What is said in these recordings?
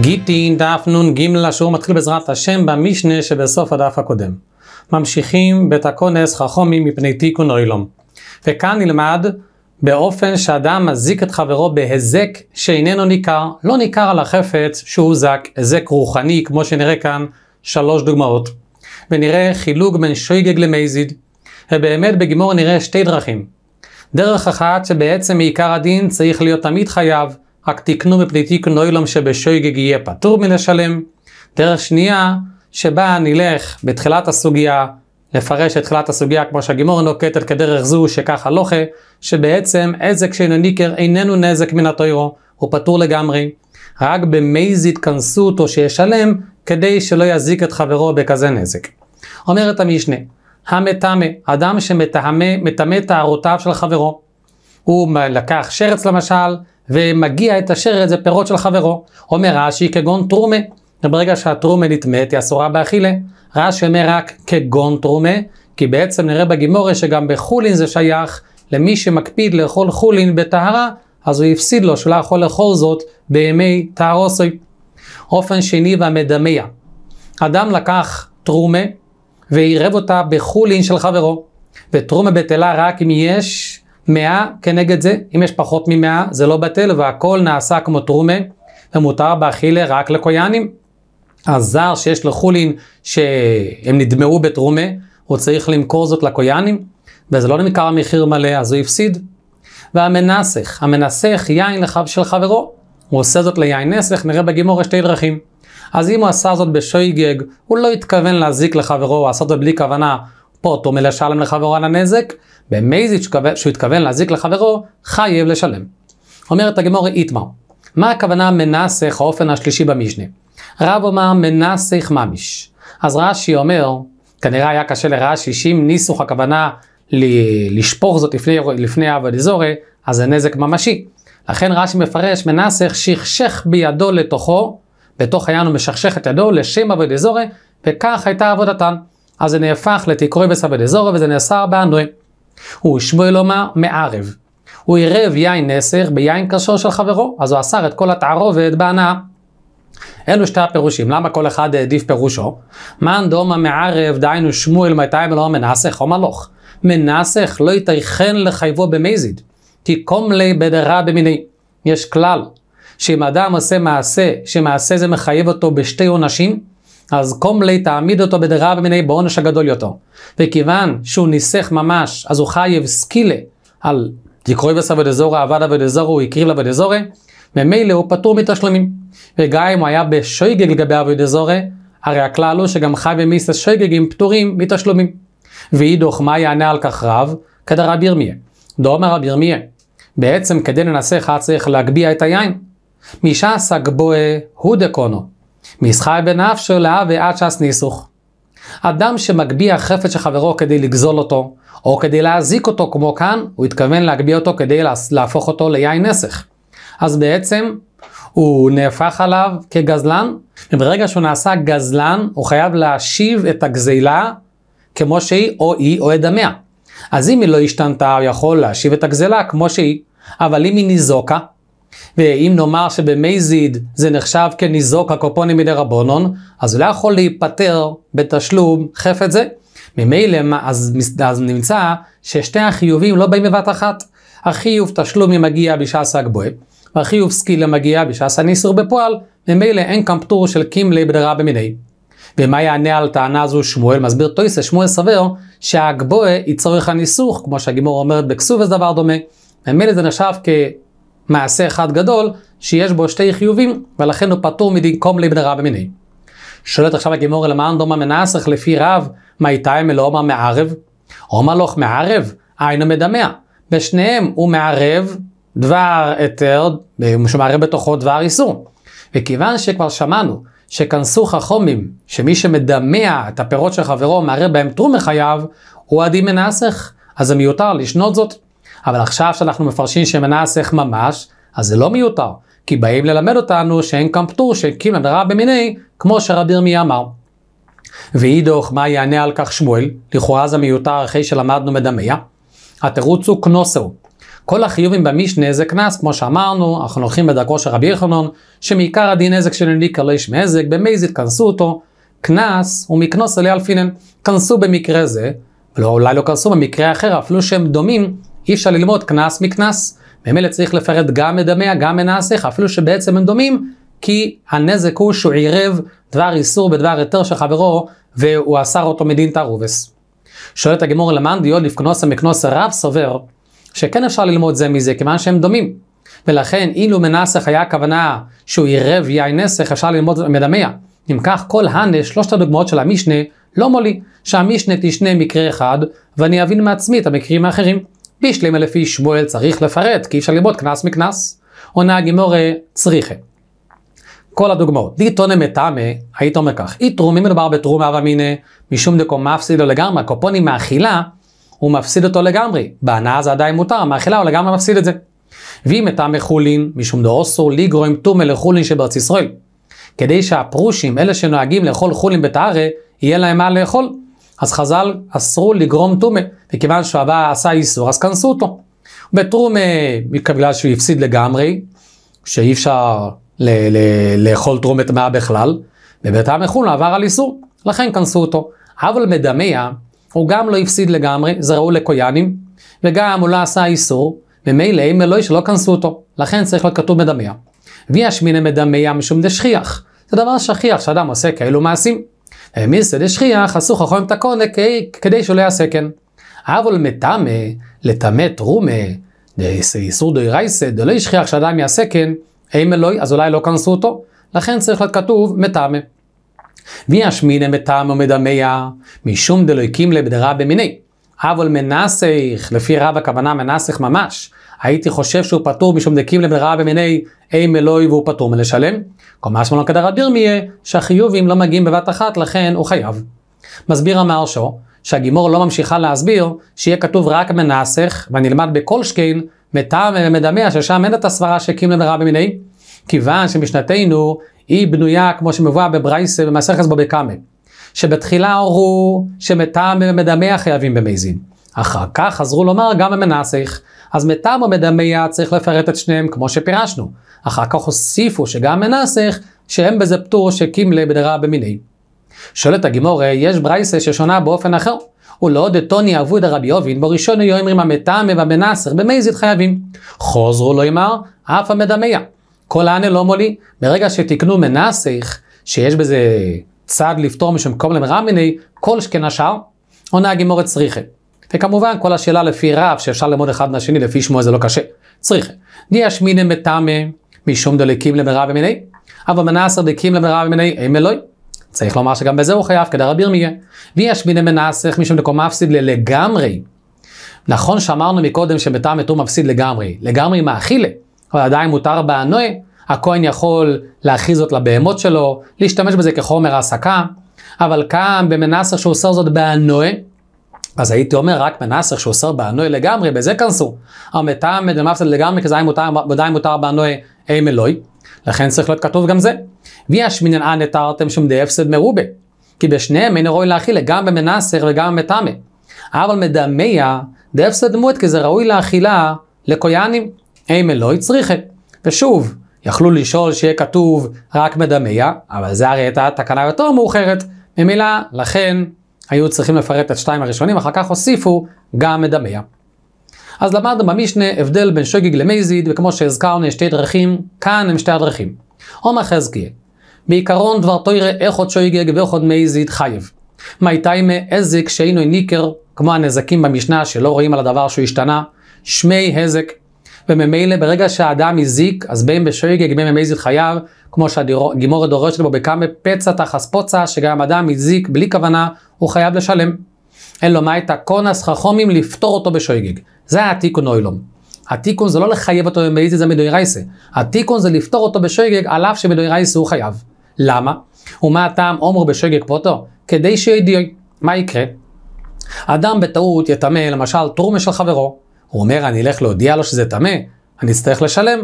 גיטין דף נ"ג לשיעור מתחיל בעזרת השם במשנה שבסוף הדף הקודם. ממשיכים בית הכונס חכומים מפני תיקון אוילום. וכאן נלמד באופן שאדם מזיק את חברו בהיזק שאיננו ניכר, לא ניכר על החפץ שהוא זק, היזק רוחני כמו שנראה כאן שלוש דוגמאות. ונראה חילוג בין שויגג למייזיד. ובאמת בגימור נראה שתי דרכים. דרך אחת שבעצם מעיקר הדין צריך להיות תמיד חייב רק תקנו בפליטיקון אילום שבשויגג יהיה פטור מלשלם. דרך שנייה, שבה נלך בתחילת הסוגיה, לפרש את תחילת הסוגיה כמו שהגימור נוקטת כדרך זו שככה לוחה, שבעצם עזק שאינו ניקר איננו נזק מן הטוירו, הוא פטור לגמרי. רק במייז יתכנסו אותו שישלם, כדי שלא יזיק את חברו בכזה נזק. אומרת המשנה, המטמא, אדם שמטמא טהרותיו של חברו. הוא לקח שרץ למשל, ומגיע את אשר את פירות של חברו. אומר רש"י כגון תרומה. וברגע שהתרומה נטמאת היא אסורה באכילה. רש"י אומר רק כגון תרומה, כי בעצם נראה בגימורי שגם בחולין זה שייך למי שמקפיד לאכול חולין בטהרה, אז הוא הפסיד לו שלא יכול לאכול זאת בימי טהרוסי. אופן שני והמדמיה. אדם לקח תרומה ועירב אותה בחולין של חברו, ותרומה בטלה רק אם יש 100 כנגד זה, אם יש פחות מ-100 זה לא בטל והכל נעשה כמו טרומה ומותר באכילה רק לקויאנים. הזר שיש לחולין שהם נדמעו בטרומה, הוא צריך למכור זאת לקויאנים וזה לא נמכר המחיר מלא, אז הוא הפסיד. והמנסך, המנסך יין לחב של חברו, הוא עושה זאת ליין נסך, נראה בגימור שתי דרכים. אז אם הוא עשה זאת בשוי גג, הוא לא התכוון להזיק לחברו, הוא עשה זאת בלי כוונה, פה תום לשלם לחברו על הנזק, במייזיץ' שהוא התכוון להזיק לחברו, חייב לשלם. אומרת הגמור איתמר, מה הכוונה מנסך האופן השלישי במשנה? רב אומר מנסך ממיש. אז רש"י אומר, כנראה היה קשה לרש"י, שאם ניסוך הכוונה ל- לשפוך זאת לפני, לפני אבו דזורי, אז זה נזק ממשי. לכן רש"י מפרש מנסך שכשך בידו לתוכו, בתוך הים הוא משכשך את ידו לשם אבו דזורי, וכך הייתה עבודתן. אז זה נהפך לתקרוי בסבא אזורה וזה נאסר באנדוי. הוא שמואל אומר מערב. הוא עירב יין נסך ביין קשור של חברו, אז הוא אסר את כל התערובת בהנאה. אלו שתי הפירושים, למה כל אחד העדיף פירושו? מאן דומא מערב דהיינו שמואל מתי מלא מנסך או מלוך. מנסך לא יתייכן לחייבו במזיד, כי קומלי בדרה במיני. יש כלל, שאם אדם עושה מעשה, שמעשה זה מחייב אותו בשתי עונשים, אז קומלי תעמיד אותו בדירה במיני בעונש הגדול יותר. וכיוון שהוא ניסח ממש, אז הוא חייב סקילה על יקרוי בסר ודזורה, עבדה ודזורו, הוא הקריב לה ודזורה, ממילא הוא פטור מתשלומים. וגם אם הוא היה בשויגג לגבי אבודזורה, הרי הכלל הוא שגם חי ומיסס שויגגים פטורים מתשלומים. ואידוך מה יענה על כך רב? כדרב ירמיה. דאמר רב ירמיה, בעצם כדי לנסח היה צריך להגביה את היין. מישה סגבוה הוא דקונו. מסחר בנפשו להווה עד שס ניסוך. אדם שמגביה חפץ של חברו כדי לגזול אותו, או כדי להזיק אותו כמו כאן, הוא התכוון להגביה אותו כדי להפוך אותו ליין נסך. אז בעצם הוא נהפך עליו כגזלן, וברגע שהוא נעשה גזלן, הוא חייב להשיב את הגזילה כמו שהיא, או היא או את דמיה. אז אם היא לא השתנתה, הוא יכול להשיב את הגזלה כמו שהיא, אבל אם היא ניזוקה, ואם נאמר שבמי זה נחשב כניזוק הקופונים מדי רבונון, אז הוא לא יכול להיפטר בתשלום חפץ זה. ממילא אז, אז נמצא ששתי החיובים לא באים בבת אחת. החיוב תשלומי מגיע בשעס הגבוה, והחיוב סקילה מגיע בשעה סניסר בפועל, ממילא אין כאן פטור של קימלי בדרה במיני. ומה יענה על טענה זו שמואל? מסביר טויסה, שמואל סבר שהגבוה היא צורך הניסוך, כמו שהגימור אומרת בכסוף בכסובס דבר דומה. ממילא זה נחשב כ... מעשה אחד גדול, שיש בו שתי חיובים, ולכן הוא פטור מדינקום לבני רב מיני. שואלת עכשיו הגימור אל מאן דומא מנסח לפי רב, מה איתה אם אלא מערב? אומר לוך מערב, היינו מדמע. בשניהם הוא מערב דבר היתר, מערב בתוכו דבר איסור. וכיוון שכבר שמענו שכנסו חכומים, שמי שמדמע את הפירות של חברו מערב בהם תרום מחייו, הוא עדי מנסח, אז זה מיותר לשנות זאת. אבל עכשיו שאנחנו מפרשים שמנסך ממש, אז זה לא מיותר, כי באים ללמד אותנו שאין כאן פטור של קינן במיני, כמו שרבי ירמי אמר. ואידוך, מה יענה על כך שמואל? לכאורה זה מיותר אחרי שלמדנו מדמיה. התירוץ הוא קנוסו. כל החיובים במשנה זה קנס, כמו שאמרנו, אנחנו הולכים בדרכו של רבי יחנון, שמעיקר הדין נזק של נליקה לא יש מהזק, במייז התכנסו אותו, קנס הוא מקנוס עלי אלפינן. כנסו במקרה זה, ואולי לא כנסו במקרה אחר, אפילו שהם דומים, אי אפשר ללמוד קנס מקנס. ממילא צריך לפרט גם מדמיה, גם מנעשיך, אפילו שבעצם הם דומים, כי הנזק הוא שהוא עירב דבר איסור בדבר היתר של חברו, והוא אסר אותו מדין תערובס. שואלת הגמור למאן דיו לפקנוסה מקנוסה רב סובר, שכן אפשר ללמוד זה מזה, כיוון שהם דומים. ולכן אילו מנסח היה הכוונה שהוא עירב יין נסך, אפשר ללמוד מדמיה. אם כך, כל הנה, שלושת הדוגמאות של המשנה, לא מולי, שהמשנה תשנה מקרה אחד, ואני אבין מעצמי את המקרים האחרים. בישלימה לפי שמואל צריך לפרט, כי אי אפשר ללמוד קנס מקנס. עונה הגימורי צריכה. כל הדוגמאות. דיתונא מטאמה, היית אומר כך, אי איתרומי מדובר בתרומה ומיניה, משום דקו מפסיד לו לגמרי, קופונים מאכילה, הוא מפסיד אותו לגמרי. בהנאה זה עדיין מותר, מאכילה הוא לגמרי מפסיד את זה. ואם מטאמה חולין, משום דאוסור ליגרו עם טומה לחולין שבארץ ישראל. כדי שהפרושים, אלה שנוהגים לאכול חולין בתארה, יהיה להם מה לאכול. אז חז"ל אסרו לגרום טומא, וכיוון שהבא עשה איסור, אז כנסו אותו. בטומא, בגלל שהוא הפסיד לגמרי, שאי אפשר ל- ל- לאכול טרומה טמאה בכלל, בבית המחונה עבר על איסור, לכן כנסו אותו. אבל מדמיה, הוא גם לא הפסיד לגמרי, זה ראו לקויאנים, וגם הוא לא עשה איסור, ומילא אם אלוהי שלא כנסו אותו, לכן צריך להיות כתוב מדמיה. ויש מיני מדמיה משום דשכיח, זה דבר שכיח שאדם עושה כאלו מעשים. העמיסה אה, דשכיח עשו חכמים את הקונה כדי שלא יעשה כן. אבל מטמא, לטמא תרומה, איסור דאירייסא, דלא ישכיח שאדם יעשה כן, אם אלוהי, לא- אז אולי לא כנסו אותו. לכן צריך להיות כתוב מטמא. מי וישמינא מטמא ומדמיה, משום דלא הקים לבדרה במיני. אבל מנסך, לפי רב הכוונה מנסך ממש, הייתי חושב שהוא פטור משום דקים למרעה במיני אי מלוי והוא פטור מלשלם. כל מה שמלון כדר אדיר מיה, שהחיובים לא מגיעים בבת אחת, לכן הוא חייב. מסביר המהרשו, שהגימור לא ממשיכה להסביר, שיהיה כתוב רק מנסך, ונלמד בכל שכין, מטעם ומדמה, ששם אין את הסברה שהקים למרעה במיני, כיוון שמשנתנו היא בנויה כמו שמבואה בברייסה במסכת בבא קמא. שבתחילה הורו שמטעם ומדמה חייבים במזין. אחר כך חזרו לומר גם במנסך, אז מטעם המדמיה צריך לפרט את שניהם כמו שפירשנו. אחר כך הוסיפו שגם מנסך, שאין בזה פטור שקימלי בדרה במיני. שואלת הגימור, יש ברייסה ששונה באופן אחר. ולא דתוני אבוד הרבי יובין, בו ראשון היו אומרים המטעמה והמנסר, במייזית חייבים. חוזרו לו לא אמר, אף המדמיה. כל האנה לא מולי, ברגע שתקנו מנסך, שיש בזה צד לפתור משום קומלם רמיני, כל שכן השאר, עונה הגימורת צריכה. וכמובן, כל השאלה לפי רב, שאפשר ללמוד אחד מהשני, לפי שמוע זה לא קשה. צריך. די אשמינא מטאמה משום דלקים למרב ומיני. אבל מנאסר דקים למרב ומיני אין אלוהי. צריך לומר שגם בזה הוא חייב, כדי רבי ירמיה. די אשמינא מנאסר משום דקו מפסיד ללגמרי. נכון שאמרנו מקודם שמטאמה מתור מפסיד לגמרי, לגמרי מאכילה, אבל עדיין מותר בענוה, הכהן יכול להכריז זאת לבהמות שלו, להשתמש בזה כחומר העסקה, אבל כאן במנאסר שהוא עושה זאת בענוה, אז הייתי אומר רק מנסח שאוסר בענוי לגמרי, בזה כנסו. המטעם דמפסד לגמרי, כזה ודאי מותר בענוי אי אלוהי. לכן צריך להיות כתוב גם זה. ויש מן אנ נתרתם שום די הפסד מרובה. כי בשניהם אין ראוי להאכילה גם במנסח וגם במטמא. אבל מדמיה די הפסד דמות, כי זה ראוי לאכילה לקויאנים. אי אלוהי צריכה. ושוב, יכלו לשאול שיהיה כתוב רק מדמיה, אבל זה הרי הייתה תקנה יותר מאוחרת. ממילא, לכן היו צריכים לפרט את שתיים הראשונים, אחר כך הוסיפו גם מדמה. אז למדנו במשנה הבדל בין שוגג למזיד, וכמו שהזכרנו יש שתי דרכים, כאן הם שתי הדרכים. עומר חזקיה, בעיקרון דבר תוירא איך עוד איכות ואיך עוד מזיד חייב. מה מאיתיימה הזק שאינו ניקר, כמו הנזקים במשנה שלא רואים על הדבר שהוא השתנה, שמי הזק וממילא ברגע שהאדם הזיק, אז בין בשויגג בין במזיד חייו, כמו שהגימורת דורשת בו בקמא פצע תחס פוצע, שגם אדם הזיק בלי כוונה, הוא חייב לשלם. אין לו מה את הקונס חכומים לפתור אותו בשויגג. זה התיקון אוילום. התיקון זה לא לחייב אותו במזיד, זה מדוירייסה. התיקון זה לפתור אותו בשויגג, על אף שמדוירייסה הוא חייב. למה? ומה הטעם עומר בשויגג פוטו? כדי שידיעוי. מה יקרה? אדם בטעות יטמא למשל תרומה של חברו, הוא אומר, אני אלך להודיע לו שזה טמא, אני אצטרך לשלם.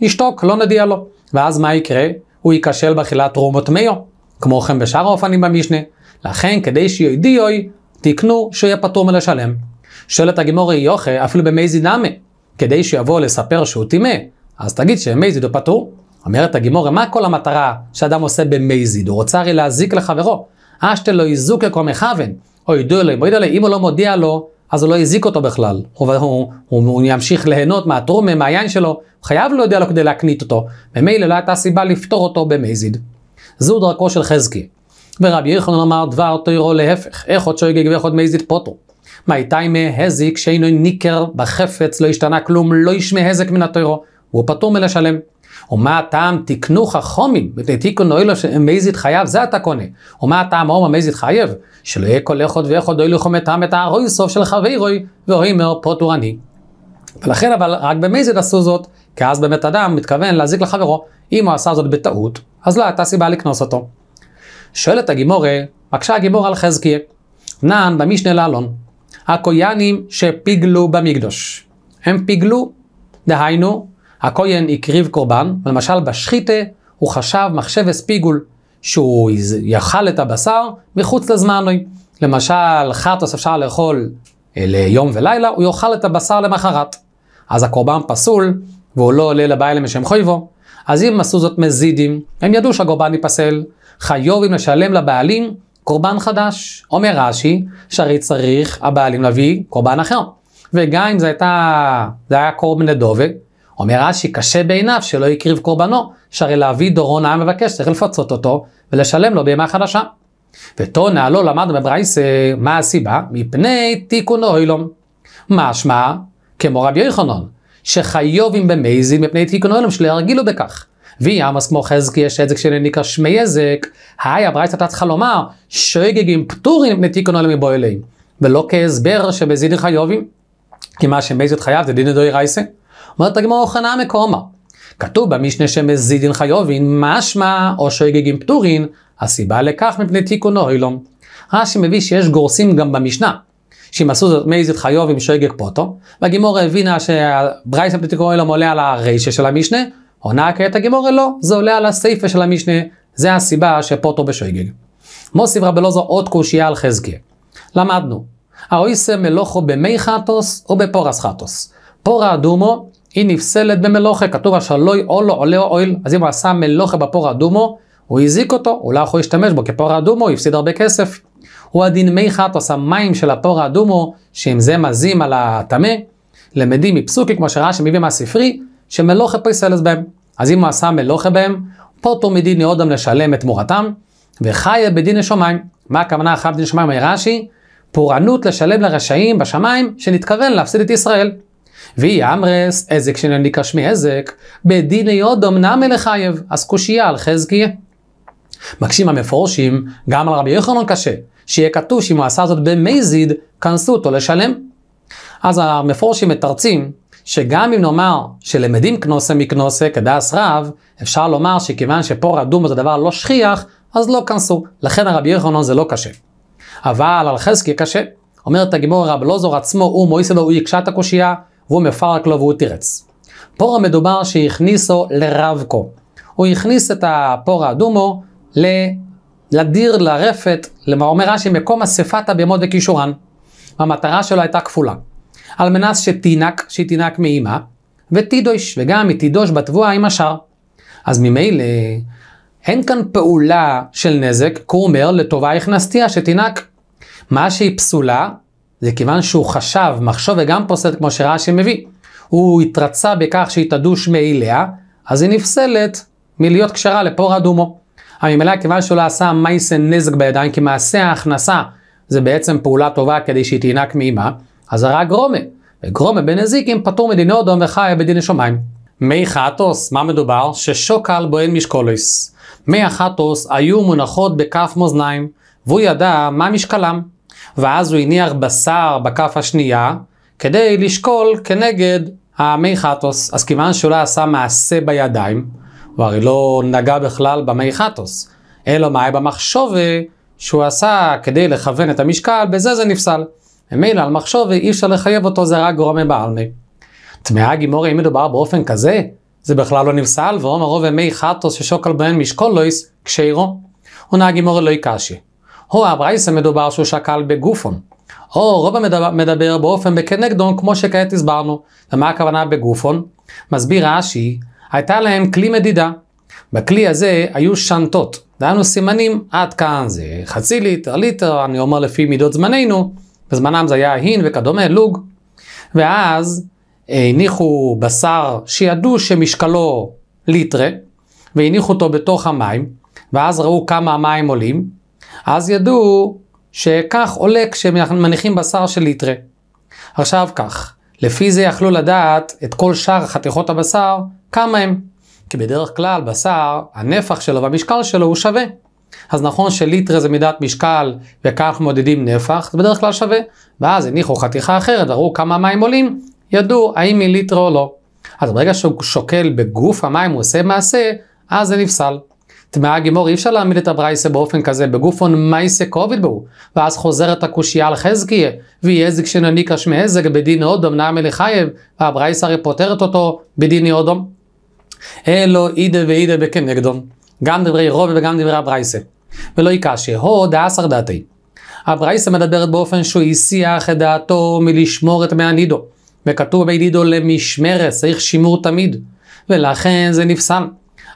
נשתוק, לא נודיע לו. ואז מה יקרה? הוא ייכשל באכילת תרומות מיו, כמו כן בשאר האופנים במשנה. לכן, כדי שיודיעוי, תקנו שיהיה פטור מלשלם. שואלת הגמור יוכה, אפילו במייזי נאמה, כדי שיבוא לספר שהוא טימא, אז תגיד שמייזיד הוא פטור. אומרת הגימורה, מה כל המטרה שאדם עושה במייזיד? הוא רוצה הרי להזיק לחברו. אשתלו איזוק לקום מכוון, או ידוע לו, אם הוא לא מודיע לו, אז הוא לא הזיק אותו בכלל. הוא, הוא, הוא, הוא ימשיך ליהנות מהטרומה, מהיין שלו, חייב להודיע לו כדי להקנית אותו. ממילא לא הייתה סיבה לפתור אותו במזיד. זו דרכו של חזקי. ורבי יחנון אמר דבר תוירו להפך, איך עוד שוגג ואיך עוד מזיד פוטו. מה איתה עם הזיק שאינו ניקר בחפץ, לא השתנה כלום, לא ישמע הזק מן התוירו, והוא פטור מלשלם. ומה הטעם תקנו חכומים, תיקון אוילו שמזית חייב, זה אתה קונה. ומה הטעם אומר מזית חייב? שלא יהיה כל אחד ואחד אוי לכו מטעם את הארוי סוף של חברוי, ואוי מאור פוטור אני. ולכן אבל רק במזית עשו זאת, כי אז באמת אדם מתכוון להזיק לחברו, אם הוא עשה זאת בטעות, אז לא הייתה סיבה לקנוס אותו. שואלת הגימורה, מקשה הגימור על חזקיה, נען במשנה לאלון, הכויאנים שפיגלו במקדוש. הם פיגלו, דהיינו, הכהן הקריב קורבן, ולמשל בשחיתה הוא חשב מחשב הספיגול, שהוא יאכל את הבשר מחוץ לזמן. למשל, חטוס אפשר לאכול אה, ליום ולילה, הוא יאכל את הבשר למחרת. אז הקורבן פסול, והוא לא עולה לבעיה משם חויבו. אז אם עשו זאת מזידים, הם ידעו שהקורבן ייפסל. חיובים לשלם לבעלים קורבן חדש. אומר רש"י, שהרי צריך הבעלים להביא קורבן אחר. וגם אם זה הייתה, זה היה קורבן לדובק, אומר רש"י, קשה בעיניו שלא יקריב קורבנו, שהרי להביא דורון היה מבקש, צריך לפצות אותו ולשלם לו בהמה חדשה. וטונה לא למדנו בברייס מה הסיבה? מפני תיקון אוילום. משמע, כמו רבי יוחנון, שחיובים במייזים מפני תיקון אוילום, שלא ירגילו בכך. ויאמס כמו חזקי יש עזק נקרא שמי עזק, היי אתה צריכה לומר, שוגגים פטורים מפני תיקון אוילום מבוא אליהם, ולא כהסבר שבזידין חיובים, כי מה שמייזת חייב זה דין דוי רייסה. אומרת הגמרא חנה מקומה. כתוב במשנה שמזידין חיובין, משמע או שגגים פטורין, הסיבה לכך מפני תיקון אוילום. רש"י מביא שיש גורסים גם במשנה, שאם עשו זאת מייזית עם שגג פוטו, והגימורה הבינה שהברייס מפני תיקונו אילום עולה על הרישה של המשנה, עונה כעת הגימורה לא, זה עולה על הסייפה של המשנה, זה הסיבה שפוטו בשגג. מוסיף רבלוזו עוד קושייה על חזקיה. למדנו, האויסה מלוכו במי חטוס ובפורס חטוס. הפור האדומו היא נפסלת במלוכה, כתוב השלוי או לא עולה אויל, אז אם הוא עשה מלוכה בפור האדומו, הוא הזיק אותו, הוא לא יכול להשתמש בו כפור האדומו, הוא הפסיד הרבה כסף. הוא הדין מי חת עושה מים של הפור האדומו, שאם זה מזים על הטמא. למדים מפסוקי, כמו שרש"י מביא מהספרי, שמלוכה פסלס בהם. אז אם הוא עשה מלוכה בהם, פוטו מדיני יאודם לשלם את תמורתם, וחיה בדיני שמיים. מה הכוונה אחר בדין שמיים אומר רש"י, פורענות לשלם לרשעים בשמיים, שנתכוון להפסיד את ישראל. אמרס, עזק שנניק אשמי עזק, בדין בדיני יודום נמי חייב, אז קושייה על חזקיה. מקשים המפורשים, גם על רבי יוחנן קשה, שיהיה כתוב שאם הוא עשה זאת במזיד, כנסו אותו לשלם. אז המפורשים מתרצים שגם אם נאמר שלמדים כנוסה מכנוסה כדעס רב, אפשר לומר שכיוון שפה רדום זה דבר לא שכיח, אז לא כנסו. לכן הרבי יוחנן זה לא קשה. אבל על חזקיה קשה. אומרת הגיבור רב לוזור עצמו, הוא מויסדו, הוא יקשה את הקושייה, והוא מפרק לו והוא תירץ. פה המדובר שהכניסו לרבקו. הוא הכניס את הפור האדומו ל... לדיר, לרפת, למה אומר רש"י, מקום אספת הבהמות וכישורן. המטרה שלו הייתה כפולה. על מנס שתינק, שהיא תינק מאימה, ותידוש, וגם מתידוש בתבואה עם השאר. אז ממילא, אין כאן פעולה של נזק, כי הוא אומר, לטובה הכנסתיה שתינק. מה שהיא פסולה, זה כיוון שהוא חשב, מחשוב וגם פוסל כמו שרש"י מביא. הוא התרצה בכך שהיא תדוש מעיליה, אז היא נפסלת מלהיות קשרה לפור אדומו. הממלא כיוון שהוא לא עשה מייסה נזק בידיים, כי מעשה ההכנסה זה בעצם פעולה טובה כדי שהיא תינק מאימה, אז הרג גרומה. וגרומה בנזיקין פטור מדיני אדום וחיה בדיני שמיים. מי חטוס, מה מדובר? ששוקל בוהן משקולויס. מי החטוס היו מונחות בכף מאזניים, והוא ידע מה משקלם. ואז הוא הניח בשר בכף השנייה, כדי לשקול כנגד המי חטוס. אז כיוון שהוא לא עשה מעשה בידיים, הוא הרי לא נגע בכלל במי חטוס, אלא מה היה במחשווה שהוא עשה כדי לכוון את המשקל, בזה זה נפסל. ומילא על מחשווה אי אפשר לחייב אותו, זה רק גורמי בעלמי. תמהה גימורי, אם מדובר באופן כזה, זה בכלל לא נפסל, ואומר רוב ימי חטוס ששוקל בהן משקול לויס, קשיירו. עונה גימורי לא, לא יקשי. או הברייסה מדובר שהוא שקל בגופון. או רוב המדבר מדבר באופן בכנגדון כמו שכעת הסברנו. ומה הכוונה בגופון? מסביר רש"י, הייתה להם כלי מדידה. בכלי הזה היו שנטות, דהיינו סימנים עד כאן זה חצי ליטר, ליטר, אני אומר לפי מידות זמננו, בזמנם זה היה הין וכדומה, לוג. ואז הניחו בשר שידעו שמשקלו ליטרה, והניחו אותו בתוך המים, ואז ראו כמה המים עולים, אז ידעו שכך עולה כשמניחים בשר של ליטרה. עכשיו כך, לפי זה יכלו לדעת את כל שאר חתיכות הבשר, כמה הם. כי בדרך כלל בשר, הנפח שלו והמשקל שלו הוא שווה. אז נכון שליטרה זה מידת משקל וכך מודדים נפח, זה בדרך כלל שווה. ואז הניחו חתיכה אחרת, ראו כמה מים עולים, ידעו האם היא ליטרה או לא. אז ברגע שהוא שוקל בגוף המים, הוא עושה מעשה, אז זה נפסל. טמאה הגימור אי אפשר להעמיד את הברייסה באופן כזה, בגופון מייסה כובד בו. ואז חוזרת הקושייה על חזקיה, ויהזק שנניקה שמי עזק בדין אודום נעמי לחייב, והברייסה הרי פותרת אותו בדין אודום. אלו אידה ואידה בכנגדו, גם דברי רובי וגם דברי הברייסה. ולא יקשי, הו דאסר דעתי. הברייסה מדברת באופן שהוא הסיח את דעתו מלשמור את מענידו. וכתוב בידידו למשמרת, צריך שימור תמיד. ולכן זה נפסל.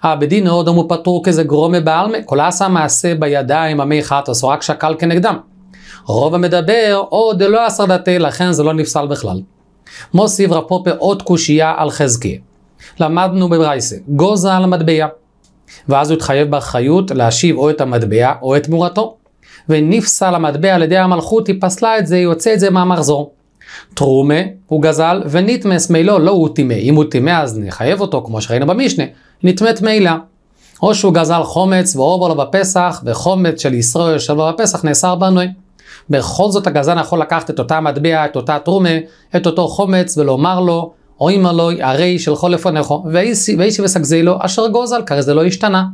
אה, הבדינו דמו פטור כזה גרומה בעלמה, כל עשה מעשה בידיים עמי חטוס, או רק שקל כנגדם. רוב המדבר, או דלא עשר דתי, לכן זה לא נפסל בכלל. מוסיף רפופה עוד קושייה על חזקי. למדנו בברייסה, גוזה על המטבע. ואז הוא התחייב באחריות להשיב או את המטבע או את תמורתו. ונפסל המטבע על ידי המלכות, היא פסלה את זה, היא יוצא את זה מהמחזור. תרומה הוא גזל, וניטמס מילא לא הוא טימא. אם הוא טימא אז נחייב אותו, כמו שראינו במשנה. נטמאת מילא. או שהוא גזל חומץ ואוב לו בפסח, וחומץ של ישראל שלו בפסח נאסר בנוי. בכל זאת הגזן יכול לקחת את אותה מטבע, את אותה טרומה, את אותו חומץ, ולומר לו, אוי מלוי, הרי שלחו לפניכו, ואיש וסגזי לו, אשר גוזל, כרי זה לא השתנה.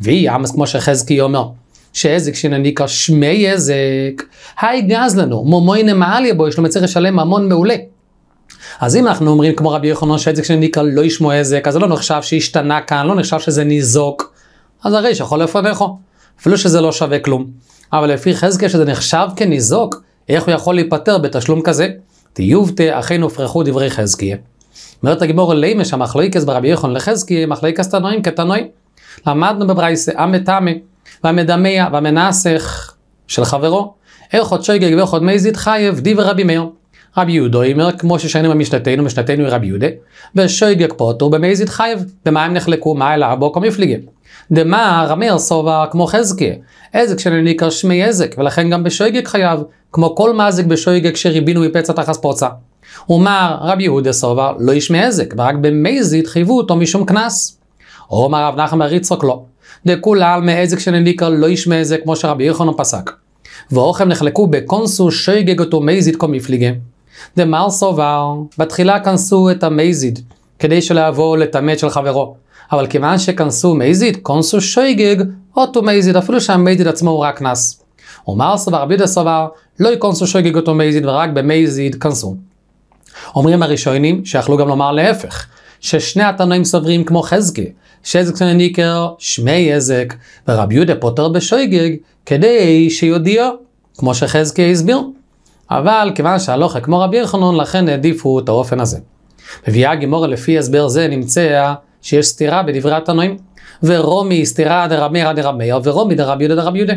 ויהי עמס כמו שחזקי אומר, שעזק שנניקה שמי עזק, היי גז לנו, מומוי נמעל יבו, יש לו מצליח לשלם ממון מעולה. אז אם אנחנו אומרים כמו רבי יוחנן שהעזק של לא ישמעו עזק, אז זה לא נחשב שהשתנה כאן, לא נחשב שזה ניזוק, אז הרי שיכול לפניך, אפילו שזה לא שווה כלום. אבל לפי חזקה שזה נחשב כניזוק, איך הוא יכול להיפטר בתשלום כזה? תיובטה אכן הופרכו דברי חזקיה. אומרת הגיבור לימש המחלואיקס ברבי יוחנן לחזקיה, מחלואיקס תנועים כתנועים. למדנו בברייסה, המתאמה, והמדמיה, והמנסך של חברו, איך עוד שגג ואיך עוד מי זית חייב, דיבר רבי מאיר. רבי יהודו אומר, כמו ששנינו במשנתנו, משנתנו היא רבי יהודה, ושויגק פוטו במייזית חייב, במה הם נחלקו, מה מעלה אבו כמפליגה. דמה אמר סובר כמו חזקי, עזק שנניקר שמי עזק, ולכן גם בשויגק חייב, כמו כל מזיק בשויגק שריבינו מפצע תחס פוצה. אומר רבי יהודה סובה לא ישמי עזק, ורק במייזית חייבו אותו משום קנס. אומר רב נחמן ריצוק לא, דכולל מעזק שנניקר לא ישמי עזק, כמו שרבי יוחנן פסק. ואוכם נחלקו בקונסו שויגג אותו מייזית קומיפליגה. דמר סובר, בתחילה כנסו את המייזיד, כדי שלעבור לטמא של חברו. אבל כיוון שכנסו מייזיד, כונסו שויגג, אוטו מייזיד, אפילו שהמייזיד עצמו הוא רק נס. ומר סובר בידה סובר, לא יכונסו שויגג אותו מייזיד, ורק במייזיד כנסו. אומרים הראשונים, שיכלו גם לומר להפך, ששני התנאים סוברים כמו חזקי, שזק שנניקר שמי עזק, ורבי יהודה פוטר בשויגג, כדי שיודיע, כמו שחזקי הסביר. אבל כיוון שהלוך כמו רבי ירחנון, לכן העדיפו את האופן הזה. מביאה הגימורה לפי הסבר זה נמצא שיש סתירה בדברי התנועים. ורומי סתירה דרמירא דרמירא ורומי דרבי יהודה דרבי יהודה.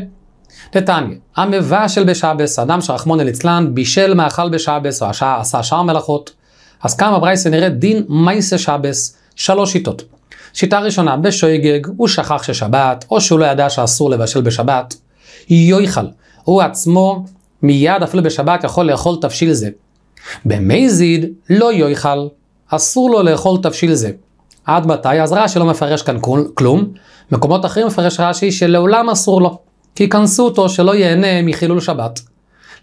דתניא, המבשל בשעבס, אדם שרחמונא ליצלן, בישל מאכל בשעבס, או השע, עשה שער מלאכות. אז כמה ברייסה נראית דין מייסה שעבס, שלוש שיטות. שיטה ראשונה, בשויגג, הוא שכח ששבת, או שהוא לא ידע שאסור לבשל בשבת. יויכל, הוא עצמו מיד אפילו בשבת יכול לאכול תבשיל זה. במזיד לא יאכל, אסור לו לאכול תבשיל זה. עד מתי? אז רש"י לא מפרש כאן כלום. מקומות אחרים מפרש רש"י שלעולם אסור לו, כי כנסו אותו שלא ייהנה מחילול שבת.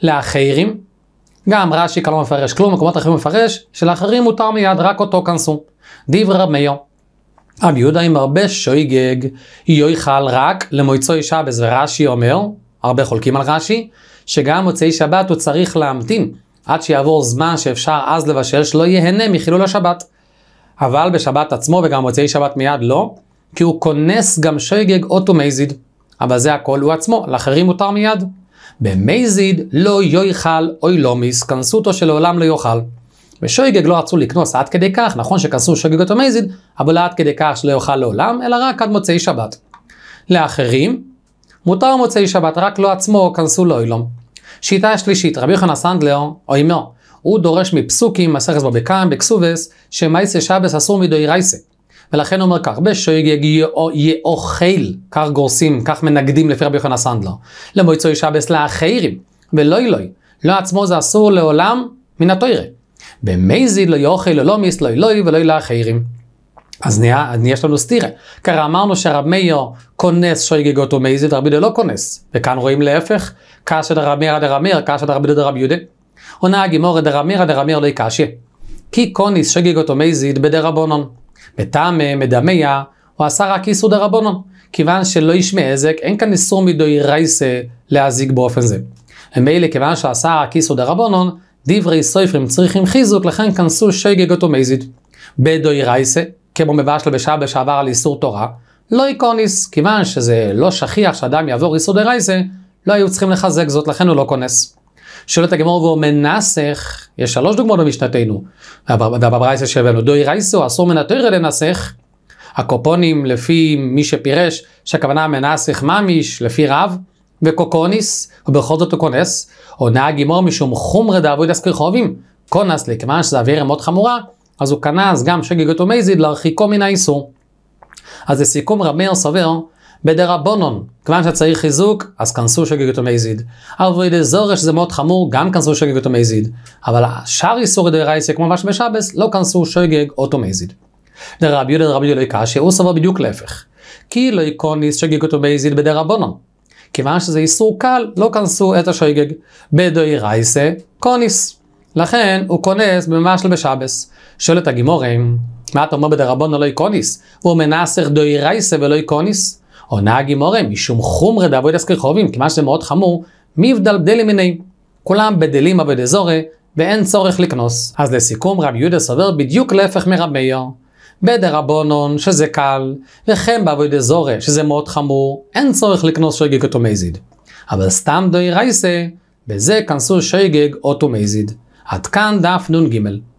לאחרים, גם רש"י כאן לא מפרש כלום, מקומות אחרים מפרש שלאחרים מותר מיד, רק אותו כנסו. דיבר רב מאיר. רבי יהודה עם הרבה שויגג יאכל רק למועצו אישה בזה, רש"י אומר, הרבה חולקים על רש"י, שגם מוצאי שבת הוא צריך להמתין עד שיעבור זמן שאפשר אז לבשל, שלא ייהנה מחילול השבת. אבל בשבת עצמו וגם מוצאי שבת מיד לא, כי הוא כונס גם שגג אוטו מייזיד. אבל זה הכל הוא עצמו, לאחרים מותר מיד. במייזיד לא יאכל אוי לא מיס, כנסותו שלעולם לא יאכל. בשוגג לא רצו לקנוס עד כדי כך, נכון שכנסו שויגג אותו מייזיד, אבל לא עד כדי כך שלא יאכל לעולם, אלא רק עד מוצאי שבת. לאחרים, מותר מוצאי שבת, רק לא עצמו כנסו לאוילום. שיטה שלישית, רבי יוחנן סנדלר, או אמו, הוא דורש מפסוקים, מסכת בבא קם, בקסובס, שמאיסה שבס אסור מדוי רייסה. ולכן הוא אומר כך, בשויג יאוכל, כר גורסים, כך מנגדים לפי רבי יוחנן סנדלר. למויצוי שבס לאחרים, ולוי לוי, לא עצמו זה אסור לעולם מן התוירה. במייזיד לא יאוכל, לא מיס, לא לוי ולא לאחרים. אז נהיה, יש לנו סתירה. ככה אמרנו שהרב מאיר כונס שויגגות ומייזי ורבי יהודה לא כונס. וכאן רואים להפך, קשא דרב דרמיר, דרב מאיר, קשא דרב יהודה דרב יהודה. עונה הגימור דרב דרמיר לא קשיא. כי כוניס שגיגות ומייזית בדרבונון. בטעמא מדמיה הוא עשה רק איסור דרבונון. כיוון שלא ישמע עזק, אין כאן איסור מדוי רייסה להזיק באופן זה. ומילא כיוון שעשה רק איסור דרבונון, דברי סופרים צריכים חיזוק, לכן כנסו שגגות ומייזית. בדוי רייסה כמו מבשל בשעה שעבר על איסור תורה, לא איקוניס, כיוון שזה לא שכיח שאדם יעבור איסור דרייזה, לא היו צריכים לחזק זאת, לכן הוא לא כונס. שואלת הגמור ואומר נסך, יש שלוש דוגמאות במשנתנו, והברייסה שהבאנו, דוי רייסו, אסור מנטוירא לנסך. הקופונים לפי מי שפירש, שהכוונה מנסך ממיש, לפי רב, וקוקוניס, ובכל זאת הוא כונס, או נהג גמור משום חומרי דאבוי דסקי דסקריחובים, כונס, לכיוון שזה אווירה מאוד חמורה, אז הוא קנה אז גם שגג ומזיד להרחיקו מן האיסור. אז לסיכום רבי מאיר סובר, בדרבונון, כיוון שצריך חיזוק, אז כנסו שגג ומזיד. מייזיד. אבל דזורש זה מאוד חמור, גם כנסו שגג ומזיד. אבל שאר איסור דרייסיה כמו ממש בשבס, לא כנסו שגג אותו מייזיד. דרבי יהודה דרבי יהודה לא קשי, הוא סובר בדיוק להפך. כי לא יקוניס שגג ומזיד בדרבונון. כיוון שזה איסור קל, לא כנסו את השגג. בדוי רייסה, קוניס. לכן הוא כונס במשל לא בשבס. שואלת הגימור, מה אתה אומר בדרבון אלוהי קוניס? הוא דוי רייסה ואלוהי קוניס? עונה הגימורה, משום חומרא דאבוי דסקי חובים, כיוון שזה מאוד חמור, מי יבדל בדלים מיני. כולם בדלים אבוי דזורה, ואין צורך לקנוס. אז לסיכום, רב יהודה סובר בדיוק להפך מרב מאיר. בדרבונון, שזה קל, וכן באבוי דזורה, שזה מאוד חמור, אין צורך לקנוס שגג אותו מזיד. אבל סתם דוי רייסה, בזה כנסו שגג אותו מזיד. עד כאן דף נ"ג.